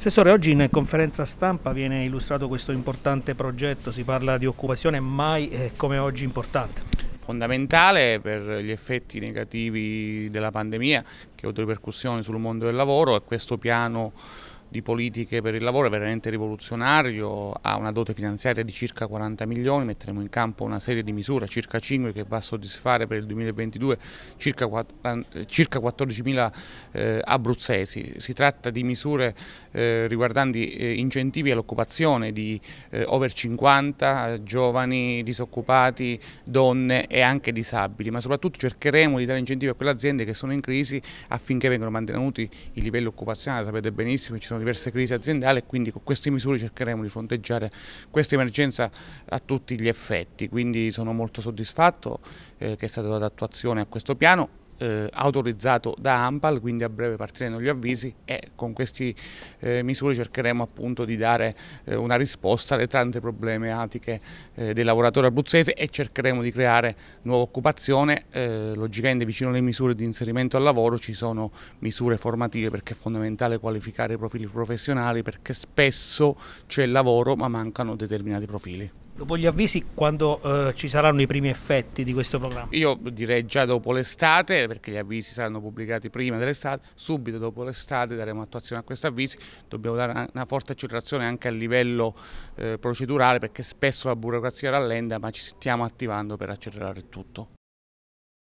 Assessore, oggi in conferenza stampa viene illustrato questo importante progetto, si parla di occupazione mai come oggi importante. Fondamentale per gli effetti negativi della pandemia che ha avuto ripercussioni sul mondo del lavoro e questo piano di politiche per il lavoro è veramente rivoluzionario, ha una dote finanziaria di circa 40 milioni, metteremo in campo una serie di misure, circa 5 che va a soddisfare per il 2022 circa, 14 eh, mila eh, abruzzesi. Si tratta di misure eh, riguardanti eh, incentivi all'occupazione di eh, over 50, eh, giovani, disoccupati, donne e anche disabili, ma soprattutto cercheremo di dare incentivi a quelle aziende che sono in crisi affinché vengano mantenuti i livelli occupazionali, sapete benissimo ci sono diverse crisi aziendali e quindi con queste misure cercheremo di fronteggiare questa emergenza a tutti gli effetti. Quindi sono molto soddisfatto eh, che è stata data attuazione a questo piano eh, autorizzato da Ampal, quindi a breve partiranno gli avvisi e con queste eh, misure cercheremo appunto di dare eh, una risposta alle tante problematiche eh, dei lavoratori abruzzesi e cercheremo di creare nuova occupazione, eh, logicamente vicino alle misure di inserimento al lavoro ci sono misure formative perché è fondamentale qualificare i profili professionali perché spesso c'è il lavoro ma mancano determinati profili. Dopo gli avvisi, quando eh, ci saranno i primi effetti di questo programma? Io direi già dopo l'estate, perché gli avvisi saranno pubblicati prima dell'estate, subito dopo l'estate daremo attuazione a questi avvisi, dobbiamo dare una, forte accelerazione anche a livello eh, procedurale, perché spesso la burocrazia rallenta, ma ci stiamo attivando per accelerare tutto.